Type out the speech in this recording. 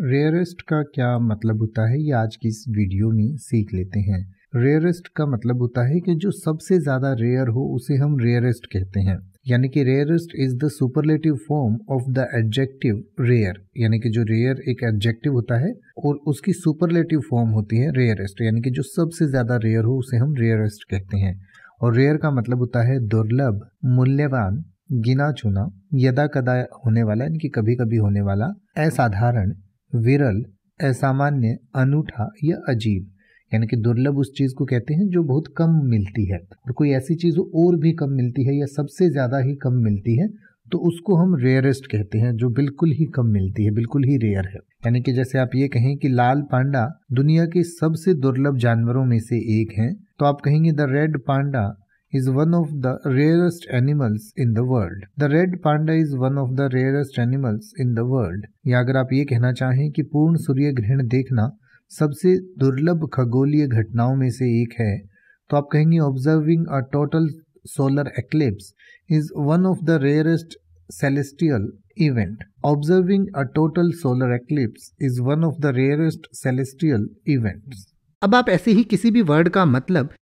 Rarest का क्या मतलब होता है ये आज की इस वीडियो में सीख लेते हैं रेयरेस्ट का मतलब होता है कि जो सबसे ज़्यादा रेयर हो उसे हम रेयरेस्ट कहते हैं यानी कि rarest is the superlative form of the adjective rare यानी कि जो रेयर एक एडजेक्टिव होता है और उसकी सुपरलेटिव फॉर्म होती है रेयरेस्ट यानी कि जो सबसे ज़्यादा रेयर हो उसे हम रेयरेस्ट कहते हैं और रेयर का मतलब होता है दुर्लभ मूल्यवान गिना चुना यदा कदा होने वाला यानी कि कभी कभी होने वाला असाधारण विरल असामान्य अनूठा या अजीब यानी कि दुर्लभ उस चीज़ को कहते हैं जो बहुत कम मिलती है और कोई ऐसी चीज़ और भी कम मिलती है या सबसे ज़्यादा ही कम मिलती है तो उसको हम रेयरेस्ट कहते हैं जो बिल्कुल ही कम मिलती है बिल्कुल ही रेयर है यानी कि जैसे आप ये कहें कि लाल पांडा दुनिया के सबसे दुर्लभ जानवरों में से एक है तो आप कहेंगे the red panda is one of the rarest animals in the world. The red panda is one of the rarest animals in the world. या अगर आप ये कहना चाहें कि पूर्ण सूर्य ग्रहण देखना सबसे दुर्लभ खगोलीय घटनाओं में से एक है तो आप कहेंगे observing a total solar eclipse is one of the rarest celestial event observing a total solar eclipse is one of the rarest celestial event अब आप ऐसे ही किसी भी वर्ड का मतलब